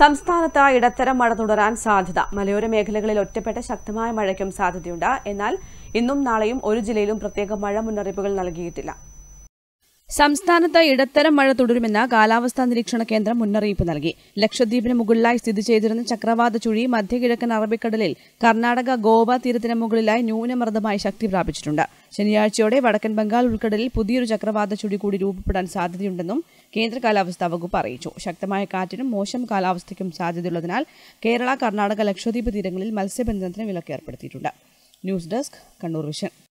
സംസ്ഥാനത്ത് ഇടത്തരം മഴ തുടരാൻ സാധ്യത മലയോര മേഖലകളിൽ ഒറ്റപ്പെട്ട ശക്തമായ മഴയ്ക്കും സാധ്യതയുണ്ട് എന്നാൽ ഇന്നും നാളെയും ഒരു ജില്ലയിലും പ്രത്യേക മഴ മുന്നറിയിപ്പുകൾ നൽകിയിട്ടില്ല സംസ്ഥാനത്ത് ഇടത്തരം മഴ തുടരുമെന്ന് കാലാവസ്ഥാ നിരീക്ഷണ കേന്ദ്രം മുന്നറിയിപ്പ് നൽകി ലക്ഷദ്വീപിന് മുകളിലായി സ്ഥിതി ചെയ്തിരുന്ന ചക്രവാത ചുഴി മധ്യകിഴക്കൻ അറബിക്കടലിൽ കർണാടക ഗോവ തീരത്തിന് മുകളിലായി ന്യൂനമർദ്ദമായി ശക്തി പ്രാപിച്ചിട്ടുണ്ട് ശനിയാഴ്ചയോടെ വടക്കൻ ബംഗാൾ ഉൾക്കടലിൽ പുതിയൊരു ചക്രവാത ചുഴി കൂടി രൂപപ്പെടാൻ സാധ്യതയുണ്ടെന്നും കേന്ദ്ര കാലാവസ്ഥാ വകുപ്പ് അറിയിച്ചു ശക്തമായ കാറ്റിനും മോശം കാലാവസ്ഥയ്ക്കും സാധ്യതയുള്ളതിനാൽ കേരള കർണാടക ലക്ഷദ്വീപ് തീരങ്ങളിൽ മത്സ്യബന്ധനത്തിന് വിലക്കേർപ്പെടുത്തിയിട്ടുണ്ട് ന്യൂസ് ഡെസ്ക് കണ്ണൂർ വിഷൻ